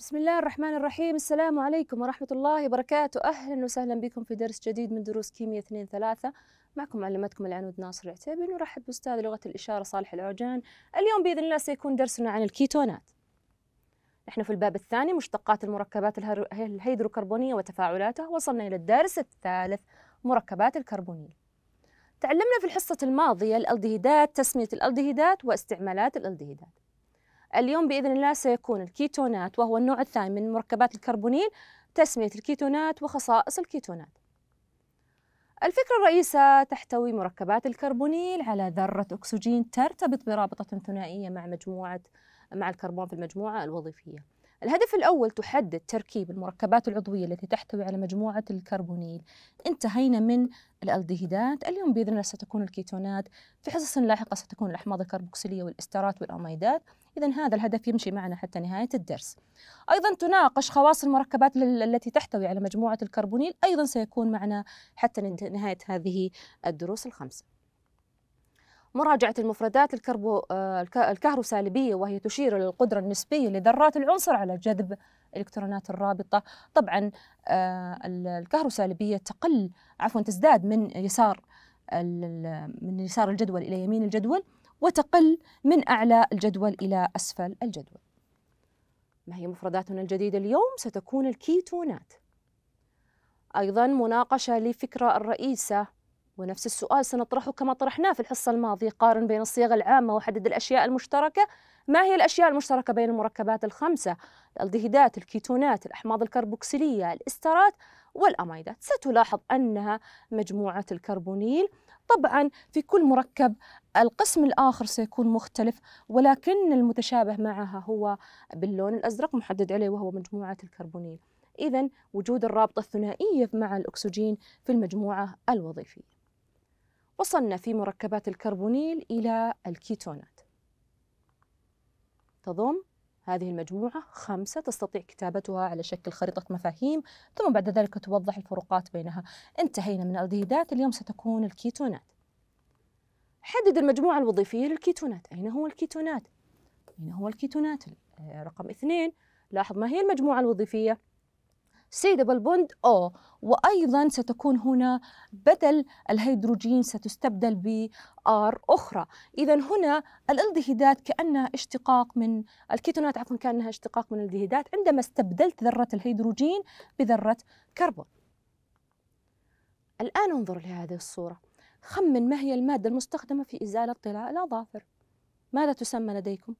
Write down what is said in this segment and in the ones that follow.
بسم الله الرحمن الرحيم السلام عليكم ورحمة الله وبركاته أهلا وسهلا بكم في درس جديد من دروس كيمياء 2 3 معكم معلمتكم العنود ناصر العتيبي نرحب بأستاذ لغة الإشارة صالح العوجان اليوم بإذن الله سيكون درسنا عن الكيتونات نحن في الباب الثاني مشتقات المركبات الهيدروكربونية وتفاعلاتها وصلنا إلى الدرس الثالث مركبات الكربونية تعلمنا في الحصة الماضية الألدهيدات تسمية الألدهيدات واستعمالات الألدهيدات اليوم باذن الله سيكون الكيتونات وهو النوع الثاني من مركبات الكربونيل تسميه الكيتونات وخصائص الكيتونات الفكرة الرئيسة تحتوي مركبات الكربونيل على ذرة أكسجين ترتبط برابطة ثنائية مع مجموعة مع الكربون في المجموعة الوظيفية. الهدف الأول تحدد تركيب المركبات العضوية التي تحتوي على مجموعة الكربونيل انتهينا من الألدهيدات اليوم بإذن الله ستكون الكيتونات في حصص لاحقة ستكون الأحماض الكربوكسيلية والإسترات والأميدات إذا هذا الهدف يمشي معنا حتى نهاية الدرس أيضا تناقش خواص المركبات التي تحتوي على مجموعة الكربونيل أيضا سيكون معنا حتى نهاية هذه الدروس الخمسة مراجعة المفردات الكربو آه، الكهروسالبية وهي تشير إلى القدرة النسبية لذرات العنصر على جذب الكترونات الرابطة طبعا آه، الكهروسالبية تقل عفوا تزداد من يسار من يسار الجدول إلى يمين الجدول وتقل من أعلى الجدول إلى أسفل الجدول ما هي مفرداتنا الجديدة اليوم؟ ستكون الكيتونات أيضا مناقشة لفكرة الرئيسة ونفس السؤال سنطرحه كما طرحناه في الحصة الماضية قارن بين الصيغة العامة وحدد الأشياء المشتركة ما هي الأشياء المشتركة بين المركبات الخمسة الالدهيدات الكيتونات الأحماض الكربوكسيلية الإسترات والأمايدات ستلاحظ أنها مجموعة الكربونيل طبعا في كل مركب القسم الآخر سيكون مختلف ولكن المتشابه معها هو باللون الأزرق محدد عليه وهو مجموعة الكربونيل إذا وجود الرابطة الثنائية مع الأكسجين في المجموعة الوظيفية وصلنا في مركبات الكربونيل إلى الكيتونات تضم هذه المجموعة خمسة تستطيع كتابتها على شكل خريطة مفاهيم ثم بعد ذلك توضح الفروقات بينها انتهينا من الديهيدات اليوم ستكون الكيتونات حدد المجموعة الوظيفية للكيتونات أين هو الكيتونات؟ أين هو الكيتونات؟ آه، رقم اثنين لاحظ ما هي المجموعة الوظيفية؟ سيدبل بوند او وأيضا ستكون هنا بدل الهيدروجين ستستبدل ب ار أخرى إذا هنا الالدهيدات كأنها اشتقاق من الكيتونات عفوا كأنها اشتقاق من الالدهيدات عندما استبدلت ذرة الهيدروجين بذرة كربون الآن انظر لهذه الصورة خمن ما هي المادة المستخدمة في إزالة طلاء الأظافر ماذا تسمى لديكم؟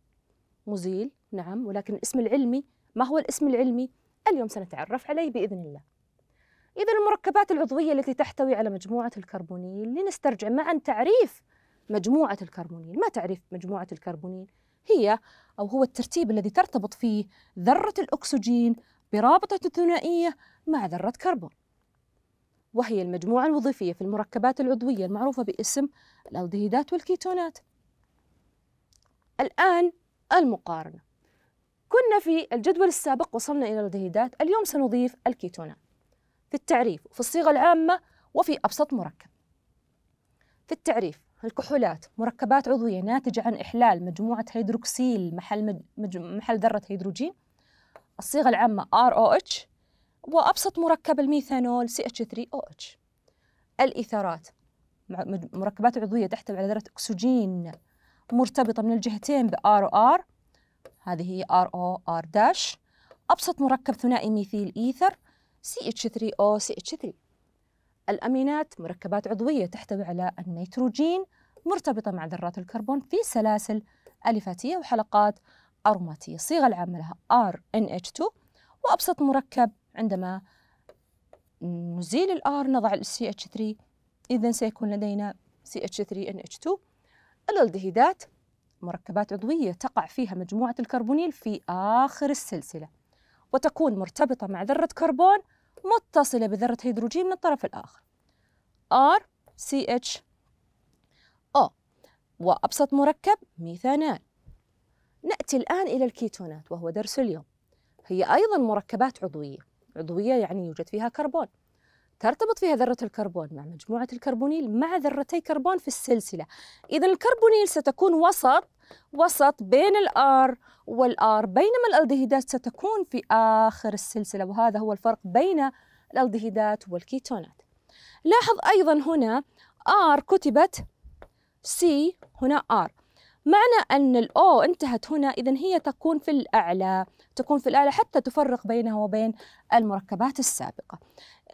مزيل نعم ولكن الاسم العلمي ما هو الاسم العلمي؟ اليوم سنتعرف عليه بإذن الله إذا المركبات العضوية التي تحتوي على مجموعة الكربونيل لنسترجع معا تعريف مجموعة الكربونيل ما تعريف مجموعة الكربونيل؟ هي أو هو الترتيب الذي ترتبط فيه ذرة الأكسجين برابطة ثنائية مع ذرة كربون وهي المجموعة الوظيفية في المركبات العضوية المعروفة باسم الألدهيدات والكيتونات الآن المقارنة كنا في الجدول السابق وصلنا إلى الدهيدات اليوم سنضيف الكيتونات في التعريف وفي الصيغة العامة وفي أبسط مركب في التعريف الكحولات مركبات عضوية ناتجة عن إحلال مجموعة هيدروكسيل محل, مج... محل ذرة هيدروجين الصيغة العامة ROH وأبسط مركب الميثانول CH3OH الإيثارات مركبات عضوية تحتوي على ذرة أكسجين مرتبطة من الجهتين بـ ROR هذه هي ار داش أبسط مركب ثنائي ميثيل ايثر سي اتش 3 او سي اتش الأمينات مركبات عضوية تحتوي على النيتروجين مرتبطة مع ذرات الكربون في سلاسل ألفاتية وحلقات أروماتية الصيغة العامة لها ار ان اتش 2 وأبسط مركب عندما نزيل الآر نضع السي اتش 3 إذا سيكون لدينا سي اتش 3 ان اتش 2 الالدهيدات مركبات عضوية تقع فيها مجموعة الكربونيل في آخر السلسلة وتكون مرتبطة مع ذرة كربون متصلة بذرة هيدروجين من الطرف الآخر R CH O وأبسط مركب ميثانال نأتي الآن إلى الكيتونات وهو درس اليوم هي أيضا مركبات عضوية عضوية يعني يوجد فيها كربون ترتبط فيها ذرة الكربون مع مجموعة الكربونيل مع ذرتي كربون في السلسلة إذا الكربونيل ستكون وسط وسط بين الآر والآر بينما الألدهيدات ستكون في آخر السلسلة وهذا هو الفرق بين الألدهيدات والكيتونات لاحظ أيضا هنا آر كتبت سي هنا آر معنى أن الأو انتهت هنا إذا هي تكون في الأعلى تكون في الأعلى حتى تفرق بينها وبين المركبات السابقة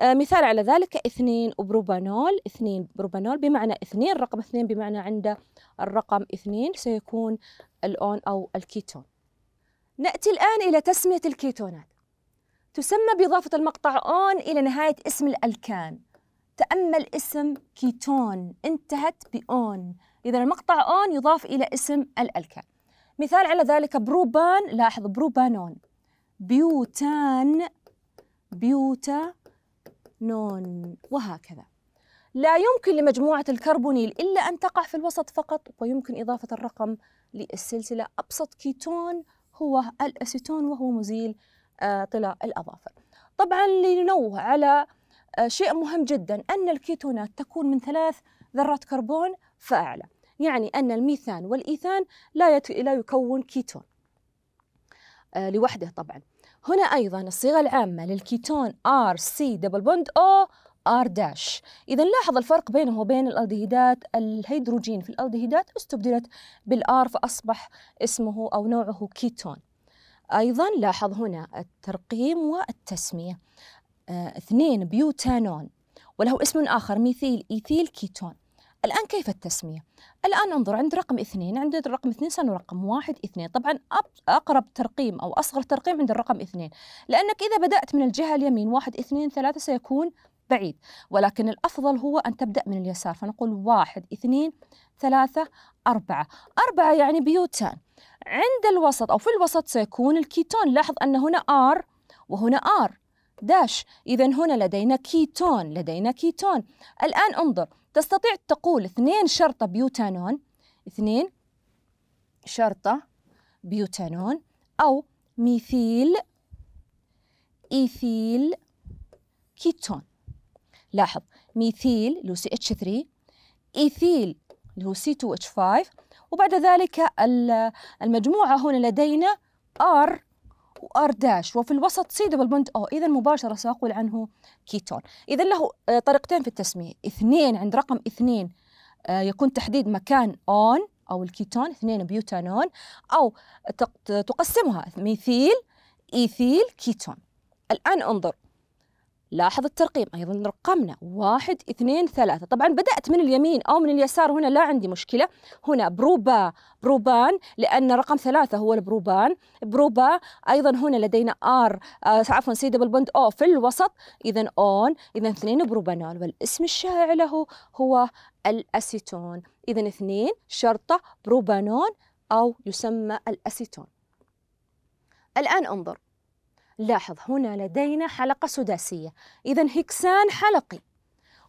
آه، مثال على ذلك اثنين بروبانول اثنين بروبانول بمعنى اثنين رقم اثنين بمعنى عند الرقم اثنين سيكون الأون أو الكيتون نأتي الآن إلى تسمية الكيتونات تسمى بإضافة المقطع أون إلى نهاية اسم الألكان تأمل اسم كيتون انتهت بأون إذا المقطع أون يضاف إلى اسم الألكان مثال على ذلك بروبان لاحظ بروبانون بيوتان بيوتا نون وهكذا لا يمكن لمجموعة الكربونيل إلا أن تقع في الوسط فقط ويمكن إضافة الرقم للسلسلة أبسط كيتون هو الأسيتون وهو مزيل آه، طلاء الأظافر طبعا لننوه على آه، شيء مهم جدا أن الكيتونات تكون من ثلاث ذرات كربون فأعلى يعني أن الميثان والإيثان لا, يت... لا يكون كيتون آه، لوحده طبعا هنا أيضا الصيغة العامة للكيتون ار سي دبل بوند أو ار داش إذا لاحظ الفرق بينه وبين الألدهيدات الهيدروجين في الألدهيدات استبدلت بالآر فأصبح اسمه أو نوعه كيتون أيضا لاحظ هنا الترقيم والتسمية آه، اثنين بيوتانون وله اسم آخر ميثيل إيثيل كيتون الآن كيف التسمية؟ الآن ننظر عند رقم اثنين عند الرقم اثنين سنرقم واحد اثنين طبعا أقرب ترقيم أو أصغر ترقيم عند الرقم اثنين لأنك إذا بدأت من الجهة اليمين واحد اثنين ثلاثة سيكون بعيد ولكن الأفضل هو أن تبدأ من اليسار فنقول واحد اثنين ثلاثة أربعة أربعة يعني بيوتان عند الوسط أو في الوسط سيكون الكيتون لاحظ أن هنا R وهنا R داش إذا هنا لدينا كيتون لدينا كيتون الآن انظر تستطيع تقول اثنين شرطة بيوتانون اثنين شرطة بيوتانون أو ميثيل إيثيل كيتون لاحظ ميثيل اللي هو سي اتش 3 إيثيل اللي هو سي 2 اتش 5 وبعد ذلك المجموعة هنا لدينا R وار داش وفي الوسط سي دبل بوند او اذا مباشره ساقول عنه كيتون اذا له آه، طريقتين في التسميه اثنين عند رقم اثنين آه، يكون تحديد مكان اون او الكيتون اثنين بيوتانون او تقسمها ميثيل ايثيل كيتون الان انظر لاحظ الترقيم أيضا رقمنا واحد اثنين ثلاثة طبعا بدأت من اليمين أو من اليسار هنا لا عندي مشكلة هنا بروبا بروبان لأن رقم ثلاثة هو البروبان بروبا أيضا هنا لدينا آر آه عفوا سي دبل بوند أو في الوسط إذا أون إذا اثنين بروبانول والاسم الشائع له هو الأسيتون إذا اثنين شرطة بروبانون أو يسمى الأسيتون الآن انظر لاحظ هنا لدينا حلقة سداسية إذا هكسان حلقي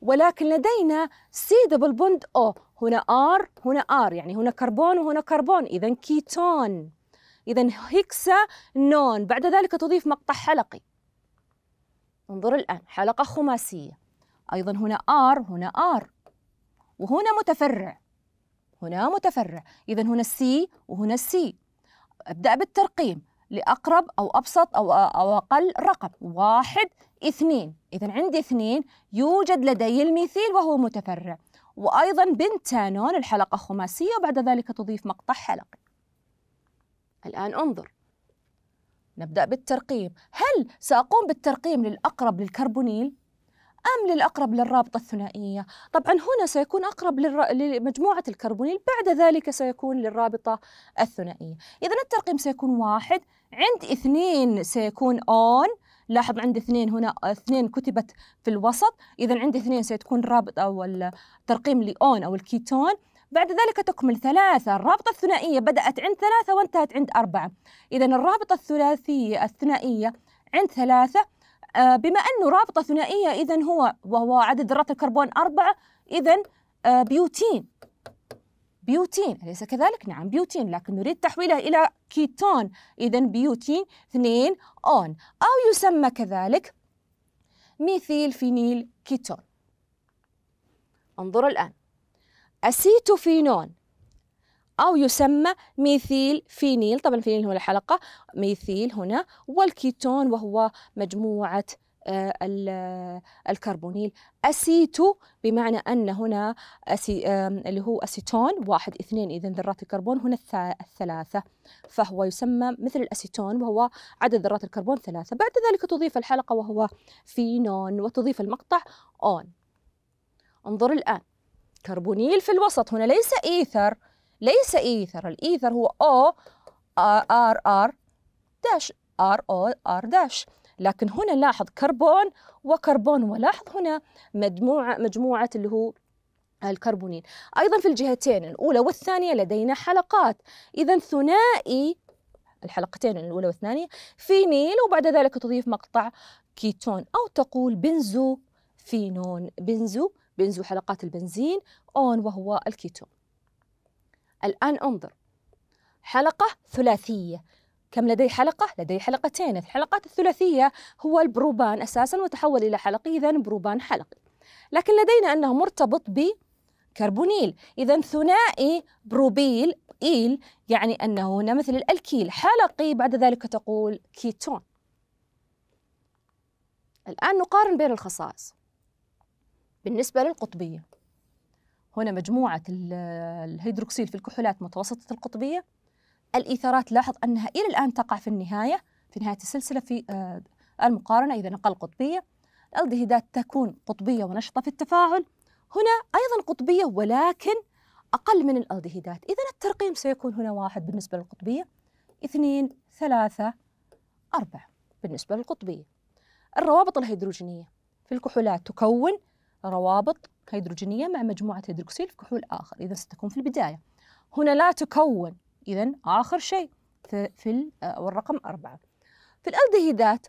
ولكن لدينا سي دبل بوند أو هنا آر هنا آر يعني هنا كربون وهنا كربون إذا كيتون إذا هكسا نون بعد ذلك تضيف مقطع حلقي انظر الآن حلقة خماسية أيضا هنا آر هنا آر وهنا متفرع هنا متفرع إذا هنا سي وهنا سي أبدأ بالترقيم لأقرب أو أبسط أو أو أقل رقم واحد اثنين إذا عندي اثنين يوجد لدي المثيل وهو متفرع وأيضا بنتانون الحلقة خماسية وبعد ذلك تضيف مقطع حلقي الآن انظر نبدأ بالترقيم هل سأقوم بالترقيم للأقرب للكربونيل أم للأقرب للرابطة الثنائية طبعا هنا سيكون أقرب للر... لمجموعة الكربونيل بعد ذلك سيكون للرابطة الثنائية إذا الترقيم سيكون واحد عند اثنين سيكون اون لاحظ عند اثنين هنا اثنين كتبت في الوسط إذا عند اثنين ستكون رابطة أو الترقيم لأون أو الكيتون بعد ذلك تكمل ثلاثة الرابطة الثنائية بدأت عند ثلاثة وانتهت عند أربعة إذا الرابطة الثلاثية الثنائية عند ثلاثة آه، بما أنه رابطة ثنائية إذا هو وهو عدد ذرات الكربون أربعة إذا آه، بيوتين بيوتين أليس كذلك؟ نعم بيوتين لكن نريد تحويله إلى كيتون إذا بيوتين اثنين أون أو يسمى كذلك ميثيل فينيل كيتون انظر الآن أسيتوفينون أو يسمى ميثيل فينيل طبعا الفينيل هو الحلقة ميثيل هنا والكيتون وهو مجموعة آه، آه، الكربونيل أسيتو بمعنى أن هنا أسي اللي هو أسيتون واحد اثنين إذا ذرات الكربون هنا الثلاثة فهو يسمى مثل الأسيتون وهو عدد ذرات الكربون ثلاثة بعد ذلك تضيف الحلقة وهو فينون وتضيف المقطع أون انظر الآن كربونيل في الوسط هنا ليس إيثر ليس إيثر الإيثر هو أو آر آر داش آر أو آر داش لكن هنا لاحظ كربون وكربون ولاحظ هنا مجموعة مجموعة اللي هو الكربونين أيضا في الجهتين الأولى والثانية لدينا حلقات إذا ثنائي الحلقتين الأولى والثانية فينيل وبعد ذلك تضيف مقطع كيتون أو تقول بنزو فينون بنزو بنزو حلقات البنزين أون وهو الكيتون الآن انظر حلقة ثلاثية كم لدي حلقة؟ لدي حلقتين الحلقات الثلاثية هو البروبان أساسا وتحول إلى حلقي إذا بروبان حلقي لكن لدينا أنه مرتبط بكربونيل إذا ثنائي بروبيل إيل يعني أنه هنا مثل الألكيل حلقي بعد ذلك تقول كيتون الآن نقارن بين الخصائص بالنسبة للقطبية هنا مجموعة الهيدروكسيل في الكحولات متوسطة القطبية الإيثارات لاحظ أنها إلى الآن تقع في النهاية في نهاية السلسلة في آه، المقارنة إذا نقل قطبية الالدهيدات تكون قطبية ونشطة في التفاعل هنا أيضا قطبية ولكن أقل من الالدهيدات إذا الترقيم سيكون هنا واحد بالنسبة للقطبية اثنين ثلاثة أربعة بالنسبة للقطبية الروابط الهيدروجينية في الكحولات تكون روابط هيدروجينية مع مجموعة هيدروكسيل في كحول آخر إذا ستكون في البداية هنا لا تكون إذا آخر شيء في آه، والرقم أربعة في الألدهيدات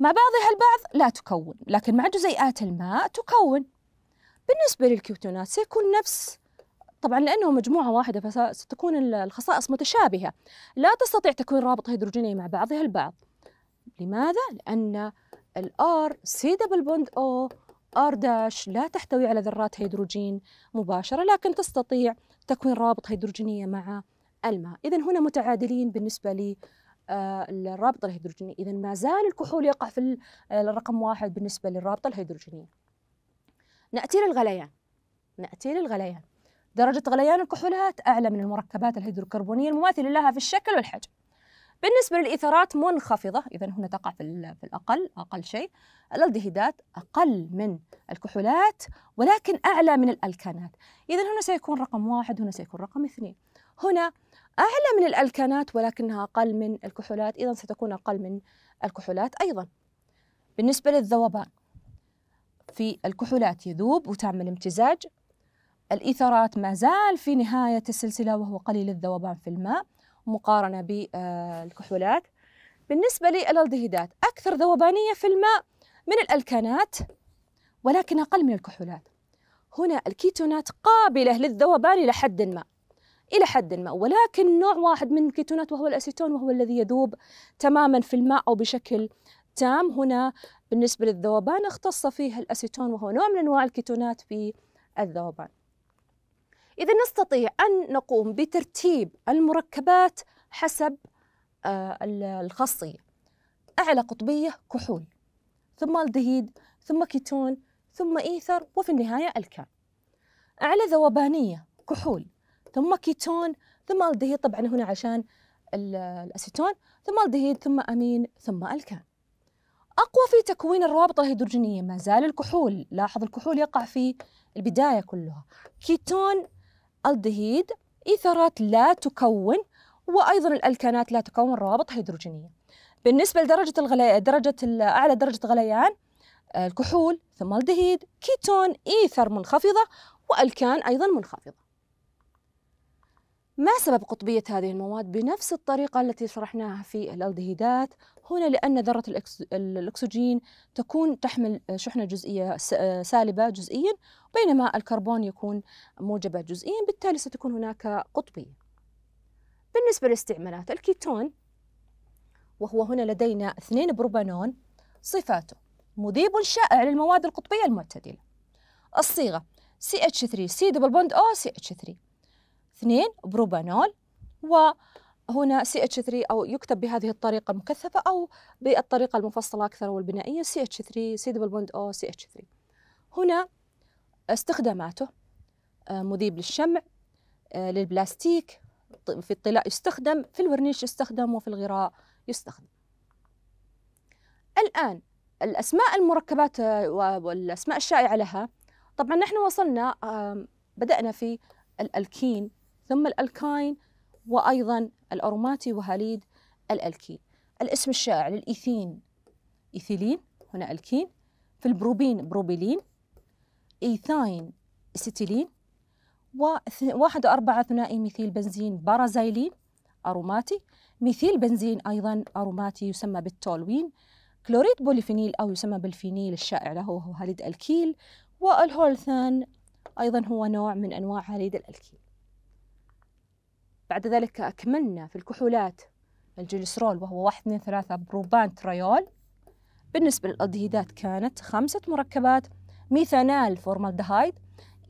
مع بعضها البعض لا تكون لكن مع جزيئات الماء تكون بالنسبة للكيوتونات سيكون نفس طبعا لأنه مجموعة واحدة فستكون الخصائص متشابهة لا تستطيع تكوين رابط هيدروجيني مع بعضها البعض لماذا؟ لأن الار سي دبل بوند او R داش لا تحتوي على ذرات هيدروجين مباشرة لكن تستطيع تكوين رابط هيدروجينية مع الماء إذا هنا متعادلين بالنسبة لي آه، الرابط الهيدروجينية إذا ما زال الكحول يقع في الرقم آه، واحد بالنسبة للرابطة الهيدروجينية نأتي للغليان نأتي للغليان درجة غليان الكحولات أعلى من المركبات الهيدروكربونية المماثلة لها في الشكل والحجم بالنسبة للإثارات منخفضة إذا هنا تقع في, في الأقل أقل شيء الالدهيدات أقل من الكحولات ولكن أعلى من الألكانات إذا هنا سيكون رقم واحد هنا سيكون رقم اثنين هنا أعلى من الألكانات ولكنها أقل من الكحولات إذا ستكون أقل من الكحولات أيضا بالنسبة للذوبان في الكحولات يذوب وتعمل امتزاج الإثارات ما زال في نهاية السلسلة وهو قليل الذوبان في الماء مقارنة بالكحولات بالنسبة للالدهيدات أكثر ذوبانية في الماء من الألكانات ولكن أقل من الكحولات هنا الكيتونات قابلة للذوبان إلى حد ما إلى حد ما ولكن نوع واحد من الكيتونات وهو الأسيتون وهو الذي يذوب تماما في الماء أو بشكل تام هنا بالنسبة للذوبان اختص فيه الأسيتون وهو نوع من أنواع الكيتونات في الذوبان إذا نستطيع أن نقوم بترتيب المركبات حسب آه، الخاصية أعلى قطبية كحول ثم الدهيد ثم كيتون ثم إيثر وفي النهاية الكان أعلى ذوبانية كحول ثم كيتون ثم الدهيد طبعا هنا عشان الأسيتون ثم الدهيد ثم أمين ثم الكان أقوى في تكوين الروابط الهيدروجينية ما زال الكحول لاحظ الكحول يقع في البداية كلها كيتون الدهيد إيثارات لا تكون وأيضا الألكانات لا تكون روابط هيدروجينية بالنسبة لدرجة الغلي... درجة أعلى درجة غليان الكحول ثم الدهيد كيتون إيثر منخفضة وألكان أيضا منخفضة ما سبب قطبية هذه المواد بنفس الطريقة التي شرحناها في الألدهيدات هنا لأن ذرة الأكسجين تكون تحمل شحنة جزئية سالبة جزئيا بينما الكربون يكون موجبة جزئيا بالتالي ستكون هناك قطبية بالنسبة للاستعمالات الكيتون وهو هنا لدينا اثنين بروبانون صفاته مذيب شائع للمواد القطبية المعتدلة الصيغة CH3 C دبل بوند O CH3 2 بروبانول وهنا CH3 أو يكتب بهذه الطريقة المكثفة أو بالطريقة المفصلة أكثر والبنائية CH3 C double bond O CH3 هنا استخداماته آه، مذيب للشمع آه، للبلاستيك في الطلاء يستخدم في الورنيش يستخدم وفي الغراء يستخدم الآن الأسماء المركبات آه، والأسماء الشائعة لها طبعا نحن وصلنا بدأنا في الألكين ثم الألكاين وأيضا الأروماتي وهاليد الألكين الاسم الشائع للإيثين إيثيلين هنا ألكين في البروبين بروبيلين إيثاين ستيلين واحد أربعة ثنائي ميثيل بنزين بارازايلين أروماتي ميثيل بنزين أيضا أروماتي يسمى بالتولوين كلوريد بوليفينيل أو يسمى بالفينيل الشائع له وهو هاليد الكيل والهولثان أيضا هو نوع من أنواع هاليد الألكيل بعد ذلك أكملنا في الكحولات الجليسرول وهو واحد اثنين ثلاثة تريول بالنسبة للألدهيدات كانت خمسة مركبات ميثانال فورمالدهايد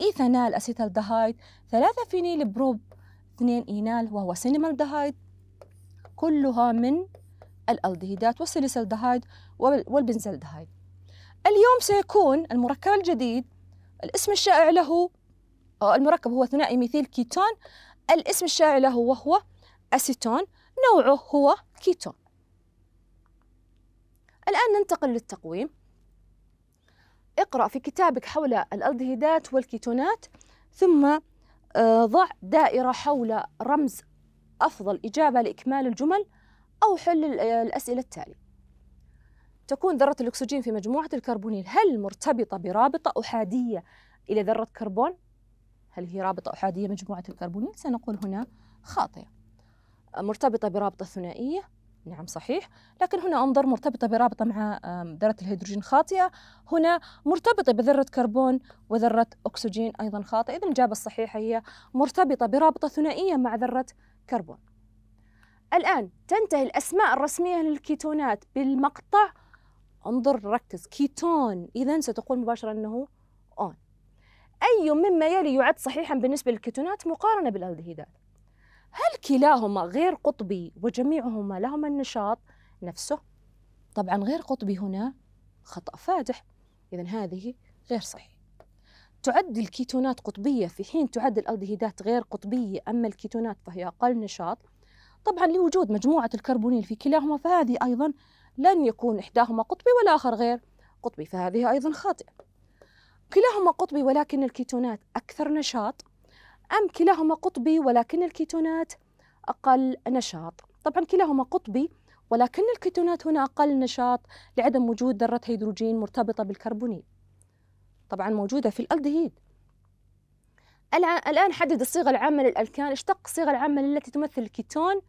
إيثانال أسيتالدهايد ثلاثة فينيل بروب اثنين إينال وهو سينمالدهايد كلها من الألدهيدات والسيليسالدهايد والبنزالدهايد اليوم سيكون المركب الجديد الاسم الشائع له آه، المركب هو ثنائي ميثيل كيتون الاسم الشائع له وهو أسيتون نوعه هو كيتون الآن ننتقل للتقويم اقرأ في كتابك حول الألدهيدات والكيتونات ثم آه، ضع دائرة حول رمز أفضل إجابة لإكمال الجمل أو حل آه، الأسئلة التالية تكون ذرة الأكسجين في مجموعة الكربونيل هل مرتبطة برابطة أحادية إلى ذرة كربون هل هي رابطة أحادية مجموعة الكربونيل؟ سنقول هنا خاطئة مرتبطة برابطة ثنائية نعم صحيح لكن هنا انظر مرتبطة برابطة مع ذرة الهيدروجين خاطئة هنا مرتبطة بذرة كربون وذرة أكسجين أيضا خاطئة إذا الإجابة الصحيحة هي مرتبطة برابطة ثنائية مع ذرة كربون الآن تنتهي الأسماء الرسمية للكيتونات بالمقطع انظر ركز كيتون إذا ستقول مباشرة أنه أون أي مما يلي يعد صحيحا بالنسبة للكيتونات مقارنة بالألدهيدات هل كلاهما غير قطبي وجميعهما لهما النشاط نفسه؟ طبعا غير قطبي هنا خطأ فادح إذا هذه غير صحيح تعد الكيتونات قطبية في حين تعد الألدهيدات غير قطبية أما الكيتونات فهي أقل نشاط طبعا لوجود مجموعة الكربونيل في كلاهما فهذه أيضا لن يكون إحداهما قطبي والآخر غير قطبي فهذه أيضا خاطئة كلاهما قطبي ولكن الكيتونات أكثر نشاط أم كلاهما قطبي ولكن الكيتونات أقل نشاط طبعا كلاهما قطبي ولكن الكيتونات هنا أقل نشاط لعدم وجود ذرة هيدروجين مرتبطة بالكربونيل طبعا موجودة في الألدهيد الآن حدد الصيغة العامة للألكان اشتق الصيغة العامة التي تمثل الكيتون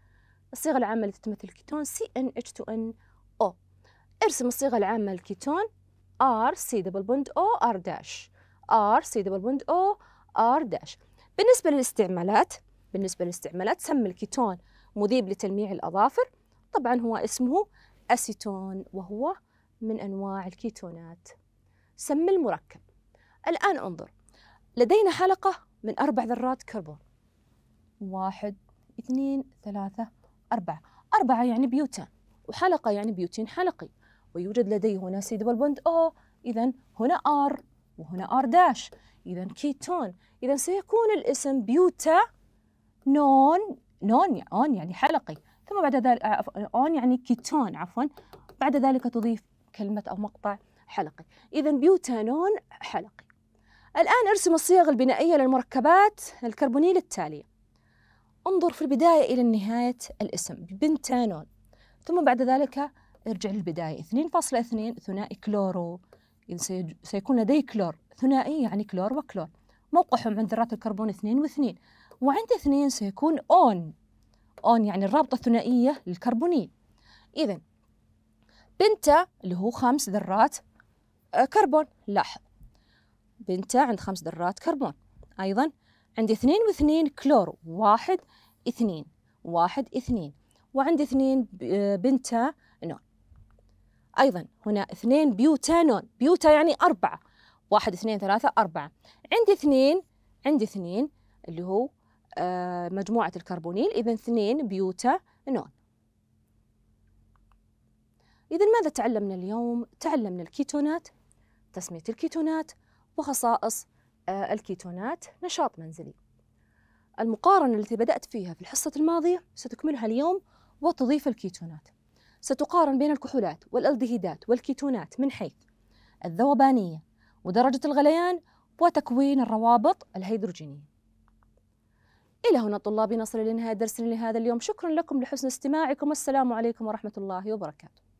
الصيغة العامة التي تمثل الكيتون CnH2NO ارسم الصيغة العامة للكيتون ار سي دبل بوند او ار داش ار سي دبل بوند او ار داش بالنسبه للاستعمالات بالنسبه للاستعمالات سمى الكيتون مذيب لتلميع الاظافر طبعا هو اسمه اسيتون وهو من انواع الكيتونات سمى المركب الان انظر لدينا حلقه من اربع ذرات كربون واحد اثنين ثلاثه اربعه اربعه يعني بيوتان وحلقه يعني بيوتين حلقي ويوجد لدي هنا سي دبل بوند أو إذا هنا آر وهنا آر داش إذا كيتون إذا سيكون الاسم بيوتا نون نون أون يعني حلقي ثم بعد ذلك أون آه، يعني كيتون عفوا بعد ذلك تضيف كلمة أو مقطع حلقي إذا بيوتانون حلقي الآن ارسم الصيغ البنائية للمركبات الكربونيل التالية انظر في البداية إلى نهاية الاسم بنتانون ثم بعد ذلك ارجع للبداية 2.2 ثنائي كلورو يعني سيكون لدي كلور ثنائي يعني كلور وكلور موقعهم عند ذرات الكربون 2 و2 وعند 2 سيكون اون اون يعني الرابطة الثنائية للكربونيل إذا بنتا اللي هو خمس ذرات آه، كربون لاحظ بنتا عند خمس ذرات كربون أيضا 2 اثنين واثنين كلور واحد اثنين واحد اثنين وعند اثنين آه، بنتا أيضا هنا اثنين بيوتانون بيوتا يعني أربعة واحد اثنين ثلاثة أربعة عندي اثنين عندي اثنين اللي هو آه، مجموعة الكربونيل إذا اثنين بيوتا نون إذا ماذا تعلمنا اليوم؟ تعلمنا الكيتونات تسمية الكيتونات وخصائص آه، الكيتونات نشاط منزلي المقارنة التي بدأت فيها في الحصة الماضية ستكملها اليوم وتضيف الكيتونات ستقارن بين الكحولات والالدهيدات والكيتونات من حيث الذوبانية ودرجة الغليان وتكوين الروابط الهيدروجينية إلى هنا طلابي نصل لنهاية درسنا لهذا اليوم شكرا لكم لحسن استماعكم والسلام عليكم ورحمة الله وبركاته